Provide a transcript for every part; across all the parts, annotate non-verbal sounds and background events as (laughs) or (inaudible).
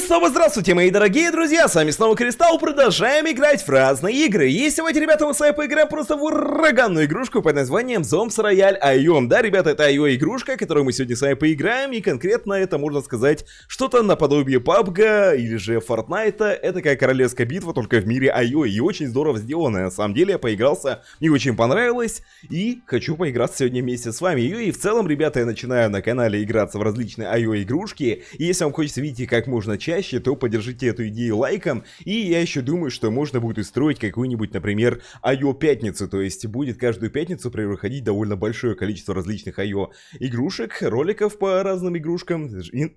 снова здравствуйте, мои дорогие друзья, с вами снова Кристалл, продолжаем играть в разные игры. И сегодня, ребята, мы с вами поиграем просто в ураганную игрушку под названием Zomps Royale IOM. Да, ребята, это айо игрушка, которую мы сегодня с вами поиграем, и конкретно это, можно сказать, что-то наподобие PUBG или же Fortnite. Это такая королевская битва, только в мире айо. и очень здорово сделанная. На самом деле, я поигрался, мне очень понравилось, и хочу поиграть сегодня вместе с вами. И, и в целом, ребята, я начинаю на канале играться в различные айо игрушки, и если вам хочется видеть, как можно чаще, то поддержите эту идею лайком. И я еще думаю, что можно будет устроить какую-нибудь, например, айо пятницу. То есть будет каждую пятницу проходить довольно большое количество различных айо игрушек, роликов по разным игрушкам,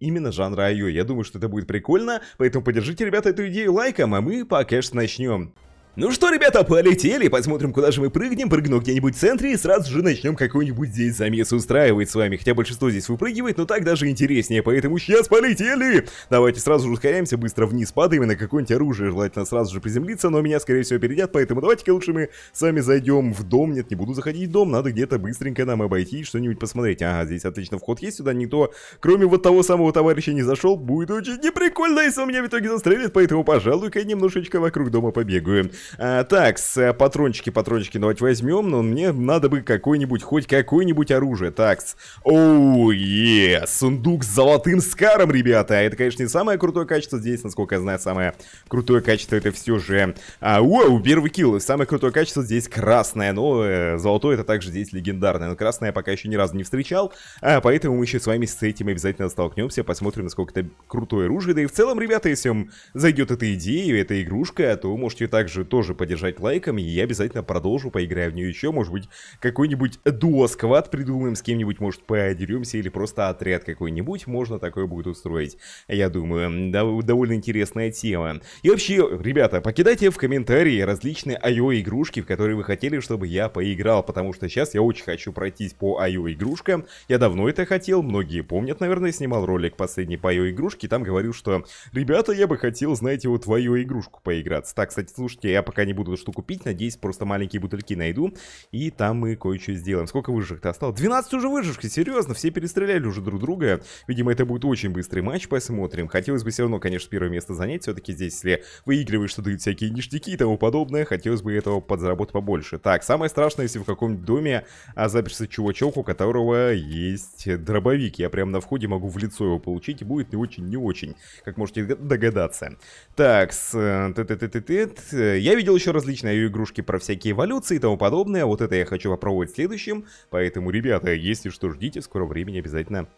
именно жанра айо. Я думаю, что это будет прикольно, поэтому поддержите, ребята, эту идею лайком, а мы пока что начнем. Ну что, ребята, полетели, посмотрим, куда же мы прыгнем, прыгну где-нибудь в центре и сразу же начнем какой-нибудь здесь замес устраивать с вами, хотя большинство здесь выпрыгивает, но так даже интереснее, поэтому сейчас полетели! Давайте сразу же ускоряемся, быстро вниз падаем и на какое-нибудь оружие, желательно сразу же приземлиться, но меня, скорее всего, перейдят, поэтому давайте-ка лучше мы сами зайдем в дом, нет, не буду заходить в дом, надо где-то быстренько нам обойти, что-нибудь посмотреть, ага, здесь отлично вход есть, сюда никто, кроме вот того самого товарища не зашел, будет очень неприкольно, если он меня в итоге застрелит, поэтому, пожалуй-ка, немножечко вокруг дома побегаю. А, так, с э, патрончики, патрончики давайте возьмем, но мне надо бы какое-нибудь, хоть какое-нибудь оружие. Так, оу, е, сундук с золотым скаром, ребята. Это, конечно, не самое крутое качество здесь, насколько я знаю, самое крутое качество это все же... А, уау, первый килл, самое крутое качество здесь красное, но э, золотое это также здесь легендарное, но красное я пока еще ни разу не встречал, а, поэтому мы еще с вами с этим обязательно столкнемся, посмотрим, насколько это крутое оружие, да и в целом, ребята, если вам зайдет эта идея, эта игрушка, то можете также то тоже поддержать лайками и я обязательно продолжу, поиграю в нее еще, может быть, какой-нибудь дуо придумаем, с кем-нибудь, может, подеремся, или просто отряд какой-нибудь, можно такое будет устроить, я думаю, дов довольно интересная тема. И вообще, ребята, покидайте в комментарии различные IO-игрушки, в которые вы хотели, чтобы я поиграл, потому что сейчас я очень хочу пройтись по IO-игрушкам, я давно это хотел, многие помнят, наверное, снимал ролик последний по IO-игрушке, там говорил, что, ребята, я бы хотел, знаете, вот в IO-игрушку поиграться. Так, кстати, слушайте, я пока не буду эту штуку пить, надеюсь, просто маленькие бутыльки найду. И там мы кое-что сделаем. Сколько выжжек-то осталось? 12 уже выжжки, серьезно, все перестреляли уже друг друга. Видимо, это будет очень быстрый матч, посмотрим. Хотелось бы все равно, конечно, первое место занять. Все-таки здесь, если выигрываешь, что дают всякие ништяки и тому подобное, хотелось бы этого подзаработать побольше. Так, самое страшное, если в каком-нибудь доме а, заперся чувачок, у которого есть дробовик. Я прям на входе могу в лицо его получить, и будет не очень, не очень, как можете догадаться. Так, с... Э, т -т -т -т -т. Я видел еще различные ее игрушки про всякие эволюции и тому подобное, вот это я хочу попробовать в следующем, поэтому, ребята, если что, ждите, в скором времени обязательно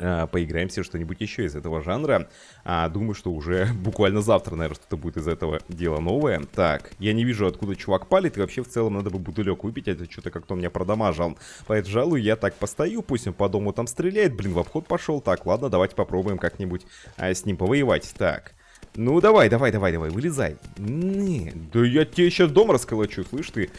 а, поиграемся что-нибудь еще из этого жанра. А, думаю, что уже (laughs) буквально завтра, наверное, что-то будет из этого дела новое. Так, я не вижу, откуда чувак палит, и вообще в целом надо бы бутылек выпить, а это что-то как-то меня продамажил. Поэтому жалую, я так постою, пусть он по дому там стреляет, блин, в обход пошел. Так, ладно, давайте попробуем как-нибудь а, с ним повоевать. Так, ну, давай, давай, давай, давай, вылезай. Не, да я тебе сейчас дом расколочу, слышь ты.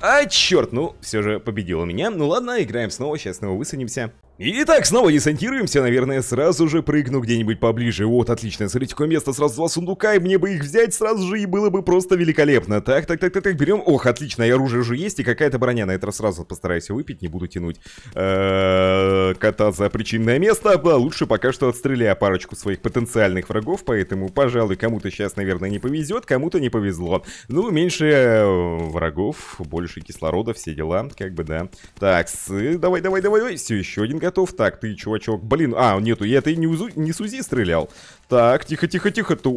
А, черт, ну, все же победила меня. Ну ладно, играем снова, сейчас снова высадимся. Итак, снова десантируемся, наверное, сразу же прыгну где-нибудь поближе. Вот, отлично, смотрите, какое место, сразу два сундука, и мне бы их взять сразу же, и было бы просто великолепно. Так, так, так, так, так, берем, ох, отлично, и оружие уже есть, и какая-то броня, на этот раз сразу постараюсь выпить, не буду тянуть э, кота за причинное место, а лучше пока что отстреляю парочку своих потенциальных врагов, поэтому, пожалуй, кому-то сейчас, наверное, не повезет, кому-то не повезло. Ну, меньше э, врагов, больше кислорода, все дела, как бы, да. Так, давай, давай, давай, давай, все, еще один готов. Так, ты, чувачок, блин, а, нету, я-то не, узу, не с УЗИ стрелял. Так, тихо-тихо-тихо, то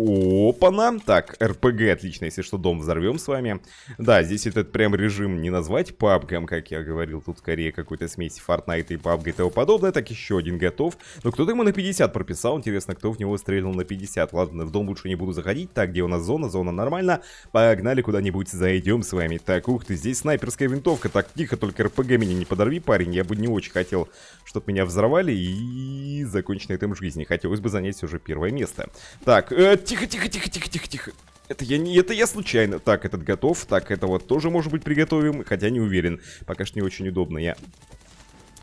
опана. Так, РПГ, отлично, если что, дом взорвем с вами. Да, здесь этот прям режим не назвать пабгом, как я говорил, тут скорее какой-то смесь Fortnite и пабга и тому подобное. Так, еще один готов. Но кто-то ему на 50 прописал, интересно, кто в него стрелял на 50. Ладно, в дом лучше не буду заходить. Так, где у нас зона? Зона нормально. Погнали куда-нибудь зайдем с вами. Так, ух ты, здесь снайперская винтовка. Так, тихо, только РПГ меня не подорви, парень. Я бы не очень хотел, чтобы меня взорвали и закончить на этом жизни. Хотелось бы занять уже первое место наконец Так, э, тихо, тихо, тихо, тихо, тихо, тихо. Это я, не, это я случайно. Так, этот готов. Так, это вот тоже, может быть, приготовим. Хотя не уверен. Пока что не очень удобно. Я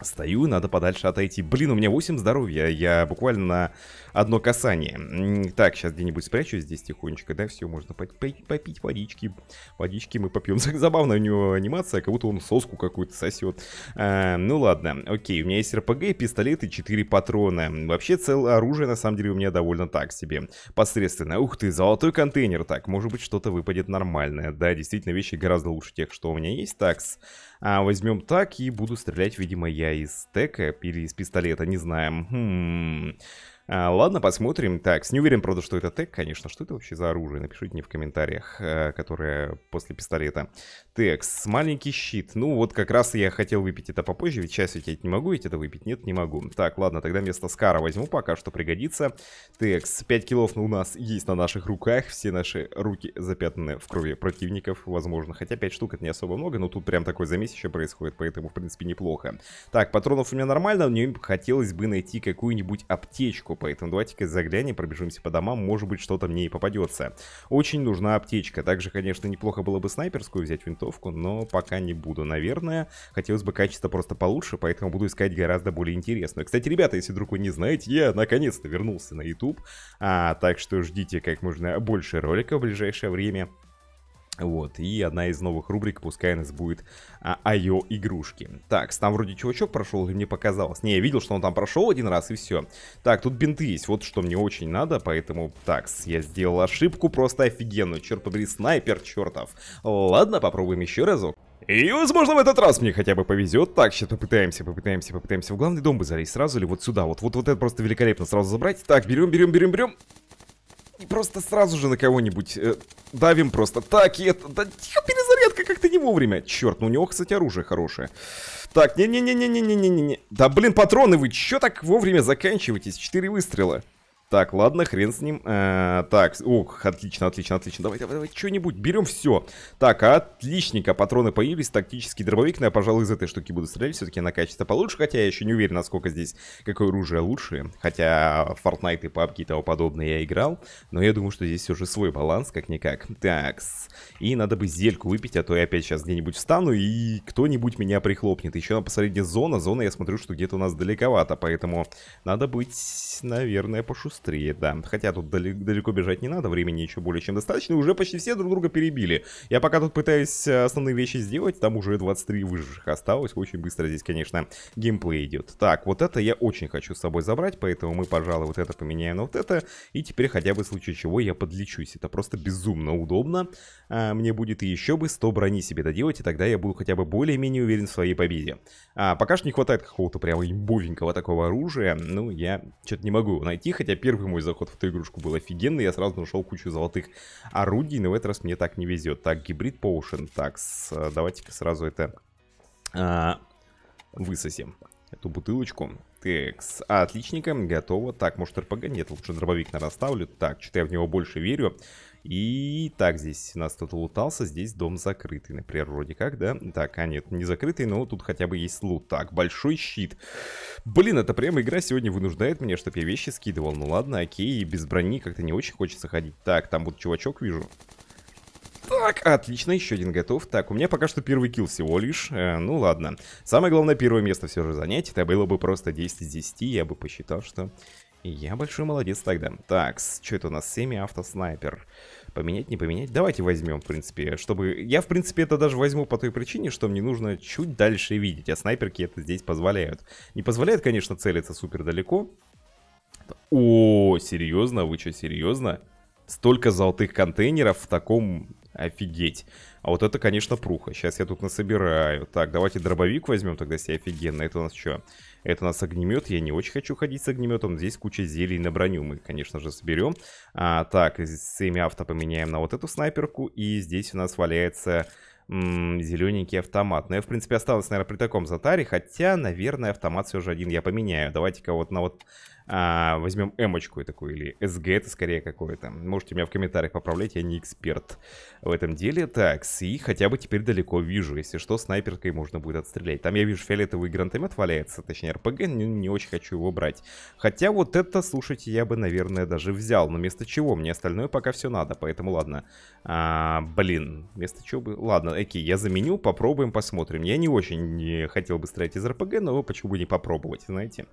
стою, надо подальше отойти. Блин, у меня 8 здоровья. Я буквально одно касание. Так, сейчас где-нибудь спрячусь здесь тихонечко, да, все, можно попить водички. Водички мы попьем. (laughs) Забавная у него анимация, как будто он соску какую-то сосет. А, ну ладно, окей, у меня есть РПГ, пистолет и 4 патрона. Вообще, целое оружие, на самом деле, у меня довольно так себе. Посредственно. Ух ты, золотой контейнер. Так, может быть, что-то выпадет нормальное. Да, действительно, вещи гораздо лучше тех, что у меня есть. Так, А, возьмем так и буду стрелять, видимо, я из стека или из пистолета, не знаю. Хм... А, ладно, посмотрим. Так, не уверен, правда, что это тег, конечно. Что это вообще за оружие? Напишите мне в комментариях, а, которое после пистолета. Текс, маленький щит. Ну, вот как раз я хотел выпить это попозже, ведь сейчас ведь я не могу, ведь это выпить нет, не могу. Так, ладно, тогда вместо Скара возьму, пока что пригодится. Текс, 5 килов у нас есть на наших руках, все наши руки запятнаны в крови противников, возможно. Хотя 5 штук это не особо много, но тут прям такой замес еще происходит, поэтому, в принципе, неплохо. Так, патронов у меня нормально, но мне хотелось бы найти какую-нибудь аптечку поэтому давайте-ка заглянем, пробежимся по домам, может быть что-то мне и попадется. Очень нужна аптечка, также, конечно, неплохо было бы снайперскую взять винтовку, но пока не буду, наверное. Хотелось бы качество просто получше, поэтому буду искать гораздо более интересную. Кстати, ребята, если вдруг вы не знаете, я наконец-то вернулся на YouTube, а, так что ждите как можно больше роликов в ближайшее время. Вот, и одна из новых рубрик, пускай у нас будет а, айо игрушки. Так, там вроде чувачок прошел, или мне показалось. Не, я видел, что он там прошел один раз, и все. Так, тут бинты есть, вот что мне очень надо, поэтому... Так, я сделал ошибку просто офигенную. Черт побери, снайпер чертов. Ладно, попробуем еще разок. И, возможно, в этот раз мне хотя бы повезет. Так, сейчас попытаемся, попытаемся, попытаемся. В главный дом бы залезть сразу или вот сюда. Вот, вот, вот это просто великолепно сразу забрать. Так, берем, берем, берем, берем просто сразу же на кого-нибудь э, давим просто. Так, и это... Да, тихо, перезарядка как-то не вовремя. Черт, ну у него, кстати, оружие хорошее. Так, не-не-не-не-не-не-не-не. Да блин, патроны вы чё так вовремя заканчиваетесь? Четыре выстрела. Так, ладно, хрен с ним. Э, так, ох, отлично, отлично, отлично. Давай, давай, давай, что-нибудь, берем все. Так, отличненько, патроны появились, тактический дробовик. Но я, пожалуй, из этой штуки буду стрелять, все-таки на качество получше. Хотя я еще не уверен, насколько здесь, какое оружие лучше. Хотя Fortnite и PUBG и тому подобное я играл. Но я думаю, что здесь уже свой баланс, как-никак. Так, И надо бы зельку выпить, а то я опять сейчас где-нибудь встану и кто-нибудь меня прихлопнет. Еще на посреди зона. Зона, я смотрю, что где-то у нас далековато, поэтому надо быть, наверное, пошустрее Австрии, да. Хотя тут далеко, далеко бежать не надо, времени еще более чем достаточно. уже почти все друг друга перебили. Я пока тут пытаюсь э, основные вещи сделать, там уже 23 выживших осталось. Очень быстро здесь, конечно, геймплей идет. Так, вот это я очень хочу с собой забрать, поэтому мы, пожалуй, вот это поменяем на вот это. И теперь хотя бы в случае чего я подлечусь. Это просто безумно удобно. А, мне будет еще бы 100 брони себе доделать, и тогда я буду хотя бы более-менее уверен в своей победе. А, пока что не хватает какого-то прямо имбовенького такого оружия. Ну, я что-то не могу найти, хотя первый первый мой заход в эту игрушку был офигенный, я сразу нашел кучу золотых орудий, но в этот раз мне так не везет. Так, гибрид поушен, так, э, давайте-ка сразу это а, высосим, эту бутылочку. Так, А, отличненько, готово. Так, может РПГ? Нет, лучше дробовик, наверное, ставлю. Так, что-то я в него больше верю. И так, здесь у нас тут лутался, здесь дом закрытый, например, вроде как, да? Так, а нет, не закрытый, но тут хотя бы есть лут. Так, большой щит. Блин, это прямо игра сегодня вынуждает меня, чтобы я вещи скидывал. Ну ладно, окей, без брони как-то не очень хочется ходить. Так, там вот чувачок вижу. Так, отлично, еще один готов. Так, у меня пока что первый килл всего лишь. Э, ну ладно. Самое главное, первое место все же занять. Это было бы просто 10 из 10. Я бы посчитал, что я большой молодец тогда. Так, что это у нас? Семи автоснайпер. снайпер Поменять, не поменять? Давайте возьмем, в принципе, чтобы... Я, в принципе, это даже возьму по той причине, что мне нужно чуть дальше видеть, а снайперки это здесь позволяют. Не позволяет, конечно, целиться супер далеко. О, серьезно? Вы что, серьезно? Столько золотых контейнеров в таком Офигеть. А вот это, конечно, пруха. Сейчас я тут насобираю. Так, давайте дробовик возьмем тогда себе офигенно. Это у нас что? Это у нас огнемет. Я не очень хочу ходить с огнеметом. Здесь куча зелий на броню. Мы, конечно же, соберем. А, так, семя авто поменяем на вот эту снайперку. И здесь у нас валяется зелененький автомат. Но я, в принципе, осталась, наверное, при таком затаре. Хотя, наверное, автомат все же один я поменяю. Давайте-ка вот на вот а, возьмем эмочку такую или СГ, это скорее какое-то. Можете меня в комментариях поправлять, я не эксперт в этом деле. Так, и хотя бы теперь далеко вижу, если что, снайперкой можно будет отстрелять. Там я вижу фиолетовый гранатомет валяется, точнее РПГ, не, не очень хочу его брать. Хотя вот это, слушайте, я бы, наверное, даже взял, но вместо чего? Мне остальное пока все надо, поэтому ладно. А, блин, вместо чего бы... Ладно, окей, я заменю, попробуем, посмотрим. Я не очень хотел бы стрелять из РПГ, но почему бы не попробовать, знаете?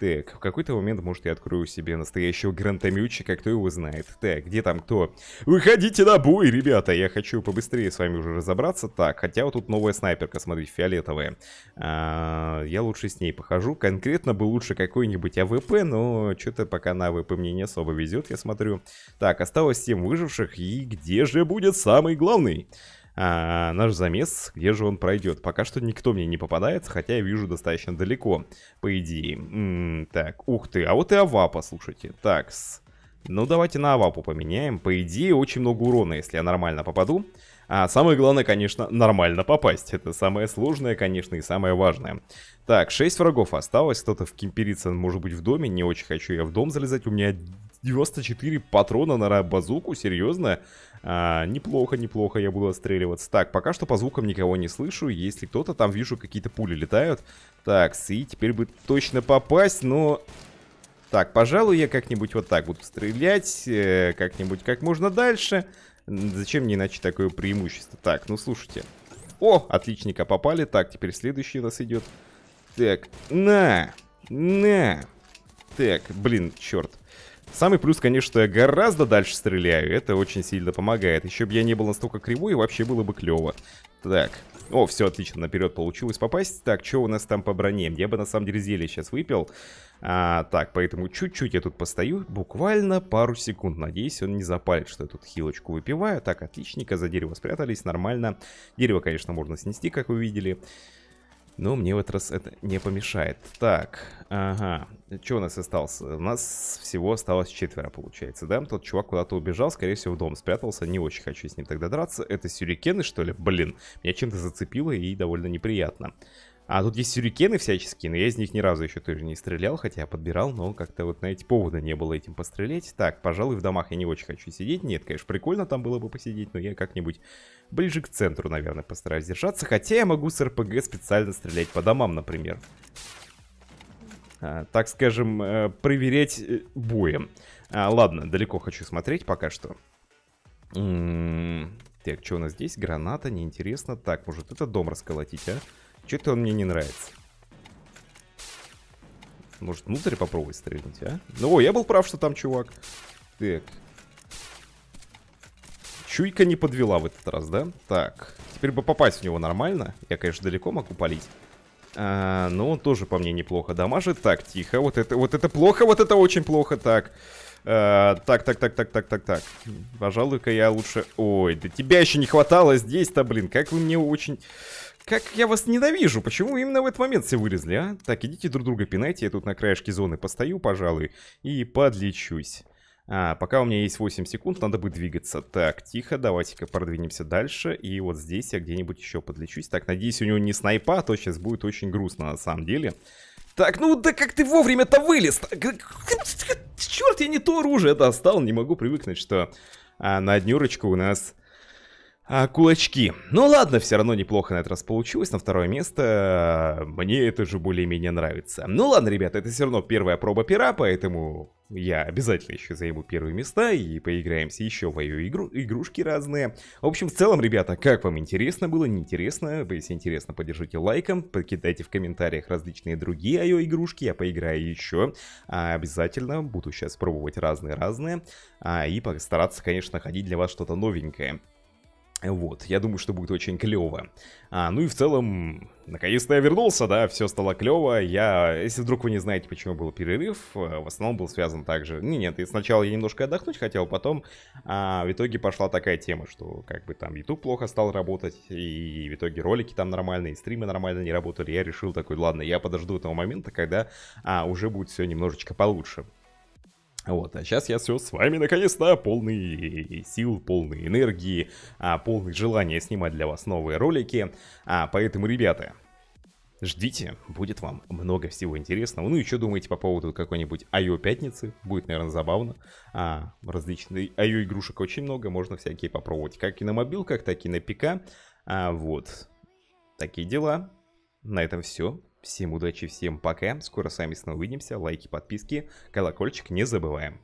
Так, в какой-то момент момент, может, я открою себе настоящего грантомютчика, кто его знает. Так, где там кто? Выходите на бой, ребята! Я хочу побыстрее с вами уже разобраться. Так, хотя вот тут новая снайперка, смотрите, фиолетовая. А, я лучше с ней похожу. Конкретно бы лучше какой-нибудь АВП, но что-то пока на АВП мне не особо везет, я смотрю. Так, осталось 7 выживших, и где же будет самый главный? а, наш замес, где же он пройдет. Пока что никто мне не попадается, хотя я вижу достаточно далеко, по идее. М-м, так, ух ты, а вот и Авапа, слушайте. Такс. Ну, давайте на Авапу поменяем. По идее, очень много урона, если я нормально попаду. А самое главное, конечно, нормально попасть. Это самое сложное, конечно, и самое важное. Так, 6 врагов осталось. Кто-то в кемперице, может быть, в доме. Не очень хочу я в дом залезать. У меня 94 патрона на базуку, серьезно? А, неплохо, неплохо я буду отстреливаться. Так, пока что по звукам никого не слышу. Если кто-то там, вижу, какие-то пули летают. Так, и теперь бы точно попасть, но... Так, пожалуй, я как-нибудь вот так буду стрелять, э, как-нибудь как можно дальше. Зачем мне иначе такое преимущество? Так, ну слушайте. О, отличника попали. Так, теперь следующий у нас идет. Так, на, на. Так, блин, черт. Самый плюс, конечно, что я гораздо дальше стреляю. Это очень сильно помогает. Еще бы я не был настолько кривой, вообще было бы клево. Так. О, все отлично, наперед получилось попасть. Так, что у нас там по броне? Я бы на самом деле зелье сейчас выпил. А, так, поэтому чуть-чуть я тут постою, буквально пару секунд. Надеюсь, он не запалит, что я тут хилочку выпиваю. Так, отличненько, за дерево спрятались, нормально. Дерево, конечно, можно снести, как вы видели. Но мне в этот раз это не помешает. Так, ага. Что у нас осталось? У нас всего осталось четверо, получается, да? Тот чувак куда-то убежал, скорее всего, в дом спрятался. Не очень хочу с ним тогда драться. Это сюрикены, что ли? Блин, меня чем-то зацепило и довольно неприятно. Неприятно. А тут есть сюрикены всяческие, но я из них ни разу еще тоже не стрелял, хотя я подбирал, но как-то вот на эти повода не было этим пострелять. Так, пожалуй, в домах я не очень хочу сидеть. Нет, конечно, прикольно там было бы посидеть, но я как-нибудь ближе к центру, наверное, постараюсь держаться. Хотя я могу с РПГ специально стрелять по домам, например. А, так скажем, э, проверять э, боем. А, ладно, далеко хочу смотреть пока что. М -м -м. Так, что у нас здесь? Граната, неинтересно. Так, может это дом расколотить, а? Что-то он мне не нравится. Может, внутрь попробовать стрельнуть, а? Ну, о, я был прав, что там чувак. Так. Чуйка не подвела в этот раз, да? Так. Теперь бы попасть в него нормально. Я, конечно, далеко могу палить. А, но он тоже по мне неплохо дамажит. Так, тихо. Вот это, вот это плохо, вот это очень плохо. Так. А, так, так, так, так, так, так, так. Пожалуй-ка я лучше... Ой, да тебя еще не хватало здесь-то, блин. Как вы мне очень... Как я вас ненавижу, почему именно в этот момент все вырезали, а? Так, идите друг друга пинайте, я тут на краешке зоны постою, пожалуй, и подлечусь. А, пока у меня есть 8 секунд, надо бы двигаться. Так, тихо, давайте-ка продвинемся дальше. И вот здесь я где-нибудь еще подлечусь. Так, надеюсь, у него не снайпа, а то сейчас будет очень грустно на самом деле. Так, ну да как ты вовремя-то вылез? Черт, я не то оружие достал, не могу привыкнуть, что а, на днюрочку у нас а, кулачки. Ну ладно, все равно неплохо на этот раз получилось. На второе место э, мне это же более-менее нравится. Ну ладно, ребята, это все равно первая проба пера, поэтому я обязательно еще займу первые места и поиграемся еще в ее игру, игрушки разные. В общем, в целом, ребята, как вам интересно было, неинтересно? Если интересно, поддержите лайком, покидайте в комментариях различные другие ее игрушки, я поиграю еще. А обязательно буду сейчас пробовать разные-разные а, и постараться, конечно, ходить для вас что-то новенькое. Вот, я думаю, что будет очень клево. А, ну и в целом, наконец-то я вернулся, да, все стало клево. Я, если вдруг вы не знаете, почему был перерыв, э, в основном был связан также... Не, нет, и сначала я немножко отдохнуть хотел, потом а, в итоге пошла такая тема, что как бы там YouTube плохо стал работать, и в итоге ролики там нормальные, стримы нормально не работали. Я решил такой, ладно, я подожду этого момента, когда а, уже будет все немножечко получше. Вот, а сейчас я все с вами наконец-то полный сил, полный энергии, а, полный желания снимать для вас новые ролики. А, поэтому, ребята, ждите, будет вам много всего интересного. Ну и что думаете по поводу какой-нибудь IO пятницы? Будет, наверное, забавно. А, различные IO игрушек очень много, можно всякие попробовать. Как и на мобилках, так и на ПК. А, вот, такие дела. На этом все. Всем удачи, всем пока. Скоро сами снова увидимся. Лайки, подписки, колокольчик не забываем.